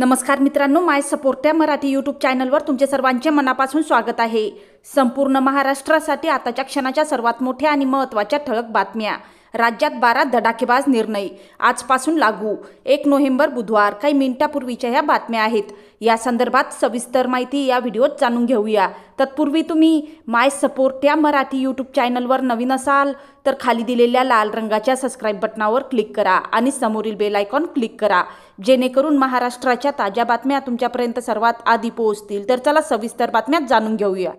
नमस्कार मित्रांनो माय support Marathi YouTube चॅनलवर तुमचे सर्वांचे मनापासून स्वागत आहे संपूर्ण महाराष्ट्रासाठी आताच्या क्षणाच्या सर्वात मोठ्या आणि महत्त्वाच्या ठळक बातम्या राज्यात बारा धडाकेबाज निर्णय आजपासून लागू एक नोव्हेंबर बुधवार काही मिनिटापूर्वीच्या ह्या बातम्या आहेत या संदर्भात सविस्तर माहिती या व्हिडिओत जाणून घेऊया तत्पूर्वी तुम्ही माय सपोर्ट या मराठी यूट्यूब चॅनलवर नवीन असाल तर खाली दिलेल्या लाल रंगाच्या सबस्क्राईब बटनावर क्लिक करा आणि समोरील बेल आयकॉन क्लिक करा जेणेकरून महाराष्ट्राच्या ताज्या बातम्या तुमच्यापर्यंत सर्वात आधी पोहोचतील तर चला सविस्तर बातम्या जाणून घेऊया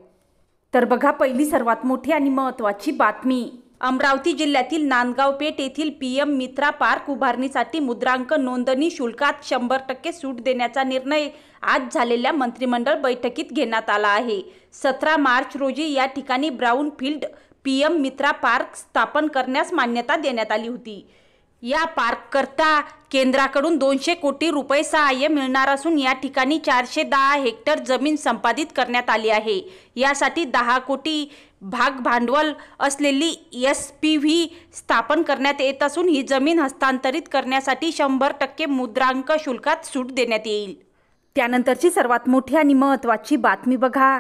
तर बघा पहिली सर्वात मोठी आणि महत्त्वाची बातमी अमरावती जिल्ह्यातील नांदगाव पेठ येथील पी एम मित्रा पार्क उभारणीसाठी मुद्रांक नोंदणी शुल्कात शंभर टक्के सूट देण्याचा निर्णय आज झालेल्या मंत्रिमंडळ बैठकीत घेण्यात आला आहे सतरा मार्च रोजी या ठिकाणी brown field P M Mitra park स्थापन करण्यास मान्यता देण्यात आली होती या पार्ककरता केंद्राकडून दोनशे कोटी रुपये सहाय्य मिळणार असून या ठिकाणी चारशे दहा हेक्टर जमीन संपादित करण्यात आली आहे यासाठी दहा कोटी भाग भांडवल असलेली एस पी व्ही स्थापन करण्यात येत असून ही जमीन हस्तांतरित करण्यासाठी शंभर टक्के मुद्रांक शुल्कात सूट देण्यात येईल त्यानंतरची सर्वात मोठी आणि महत्त्वाची बातमी बघा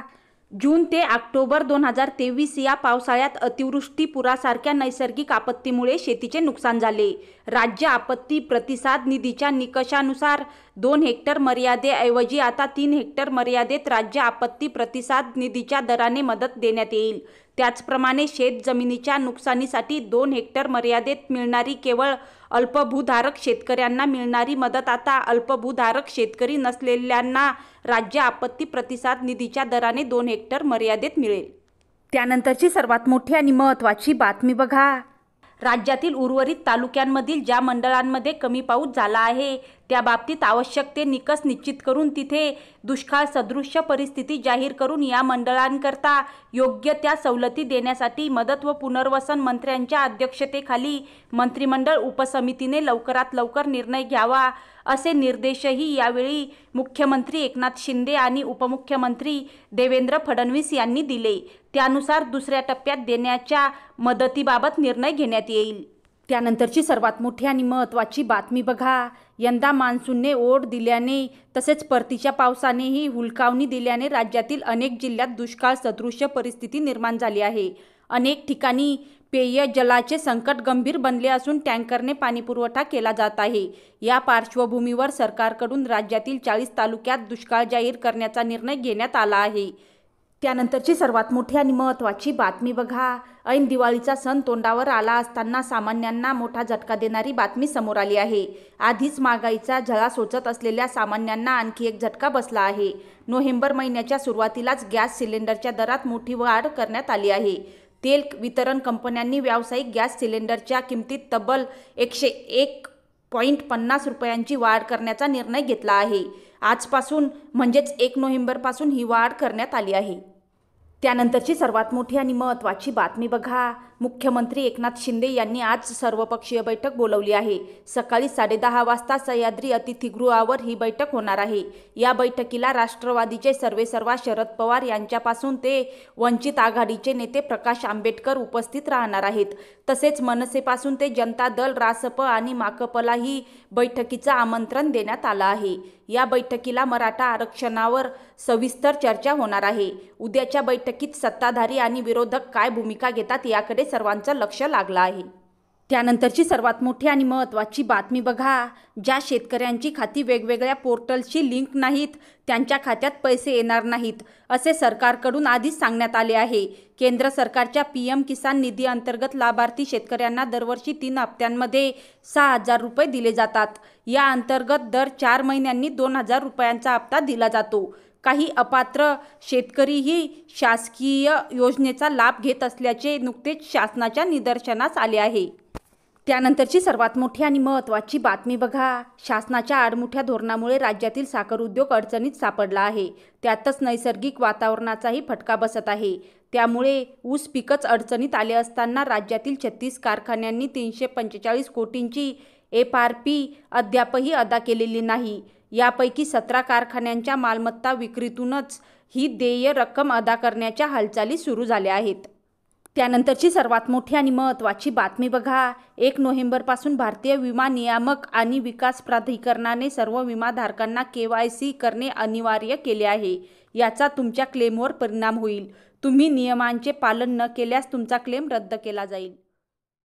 जून ते ऑक्टोबर दोन हजार तेवीस या पावसाळ्यात अतिवृष्टी पुरासारख्या नैसर्गिक आपत्तीमुळे शेतीचे नुकसान झाले राज्य आपत्ती प्रतिसाद निधीच्या निकषानुसार दोन हेक्टर मर्यादेऐवजी आता तीन हेक्टर मर्यादेत राज्य आपत्ती प्रतिसाद निधीच्या दराने मदत देण्यात येईल त्याचप्रमाणे शेत जमिनीच्या नुकसानीसाठी दोन हेक्टर मर्यादेत मिळणारी केवळ अल्पभूधारक शेतकऱ्यांना मिळणारी मदत आता अल्पभूधारक शेतकरी नसलेल्यांना राज्य आपत्ती प्रतिसाद निधीच्या दराने दोन हेक्टर मर्यादेत मिळेल त्यानंतरची सर्वात मोठी आणि महत्त्वाची बातमी बघा राज्यातील उर्वरित तालुक्यांमधील ज्या मंडळांमध्ये कमी पाऊस झाला आहे त्या बाबतीत आवश्यक ते निकष निश्चित करून तिथे दुष्काळ सदृश्य परिस्थिती जाहीर करून या मंडळांकरता योग्य त्या सवलती देण्यासाठी मदत व पुनर्वसन मंत्र्यांच्या अध्यक्षतेखाली मंत्रिमंडळ उपसमितीने लवकरात लवकर निर्णय घ्यावा असे निर्देशही यावेळी मुख्यमंत्री एकनाथ शिंदे आणि उपमुख्यमंत्री देवेंद्र फडणवीस यांनी दिले त्यानुसार दुसऱ्या टप्प्यात देण्याच्या मदतीबाबत निर्णय घेण्यात येईल त्यानंतरची सर्वात मोठी आणि महत्त्वाची बातमी बघा यंदा मान्सूनने ओढ दिल्याने तसेच परतीच्या पावसानेही हुलकावणी दिल्याने राज्यातील अनेक जिल्ह्यात दुष्काळ सदृश्य परिस्थिती निर्माण झाली आहे अनेक ठिकाणी जलाचे संकट गंभीर बनले असून टँकरने पाणीपुरवठा केला जात आहे या पार्श्वभूमीवर सरकारकडून राज्यातील चाळीस तालुक्यात दुष्काळ जाहीर करण्याचा निर्णय घेण्यात आला आहे त्यानंतरची सर्वात मोठी आणि महत्त्वाची बातमी बघा ऐन दिवाळीचा सण तोंडावर आला असताना सामान्यांना मोठा झटका देणारी बातमी समोर आली आहे आधीच महागाईचा झळा सोचत असलेल्या सामान्यांना आणखी एक झटका बसला आहे नोव्हेंबर महिन्याच्या सुरुवातीलाच गॅस सिलेंडरच्या दरात मोठी वाढ करण्यात आली आहे तेल वितरण कंपन्यांनी व्यावसायिक गॅस सिलेंडरच्या किमतीत तब्बल एकशे एक पॉईंट पन्नास रुपयांची वाढ करण्याचा निर्णय घेतला आहे आजपासून म्हणजेच एक नोव्हेंबरपासून ही वाढ करण्यात आली आहे त्यानंतरची सर्वात मोठी आणि महत्त्वाची बातमी बघा मुख्यमंत्री एकनाथ शिंदे यांनी आज सर्वपक्षीय बैठक बोलवली आहे सकाळी साडेदहा वाजता सह्याद्री अतिथीगृहावर ही बैठक होणार आहे या बैठकीला राष्ट्रवादीचे सर्वेसर्वा शरद पवार यांच्यापासून ते वंचित आघाडीचे नेते प्रकाश आंबेडकर उपस्थित राहणार आहेत तसेच मनसेपासून ते जनता दल रासप आणि माकपलाही बैठकीचं आमंत्रण देण्यात आलं आहे या बैठकीला मराठा आरक्षणावर सविस्तर चर्चा होणार आहे उद्याच्या बैठकीत सत्ताधारी आणि विरोधक काय भूमिका घेतात याकडे सर्वांचं लक्ष लागलं आहे त्यानंतरची सर्वात मोठी आणि महत्त्वाची बातमी बघा ज्या शेतकऱ्यांची खाती वेगवेगळ्या पोर्टलशी लिंक नाहीत त्यांच्या खात्यात पैसे येणार नाहीत असे सरकारकडून आधीच सांगण्यात आले आहे केंद्र सरकारच्या पी एम किसान निधी अंतर्गत लाभार्थी शेतकऱ्यांना दरवर्षी तीन हप्त्यांमध्ये सहा हजार रुपये दिले जातात या अंतर्गत दर चार महिन्यांनी दोन हजार रुपयांचा हप्ता दिला जातो काही अपात्र शेतकरीही शासकीय योजनेचा लाभ घेत असल्याचे नुकतेच शासनाच्या निदर्शनास आले आहे त्यानंतरची सर्वात मोठी आणि महत्त्वाची बातमी बघा शासनाच्या आडमुठ्या धोरणामुळे राज्यातील साखर उद्योग अडचणीत सापडला आहे त्यातच नैसर्गिक वातावरणाचाही फटका बसत आहे त्यामुळे ऊस पिकच अडचणीत आले असताना राज्यातील छत्तीस कारखान्यांनी तीनशे पंचेचाळीस कोटींची एफ आर पी अद्यापही अदा केलेली नाही यापैकी सतरा कारखान्यांच्या मालमत्ता विक्रीतूनच ही देय रक्कम अदा करण्याच्या हालचाली सुरू झाल्या आहेत त्यानंतरची सर्वात मोठी आणि महत्त्वाची बातमी बघा एक नोव्हेंबरपासून भारतीय विमा नियामक आणि विकास प्राधिकरणाने सर्व विमाधारकांना के वाय सी करणे अनिवार्य केले आहे याचा तुमच्या क्लेमवर परिणाम होईल तुम्ही नियमांचे पालन न केल्यास तुमचा क्लेम रद्द केला जाईल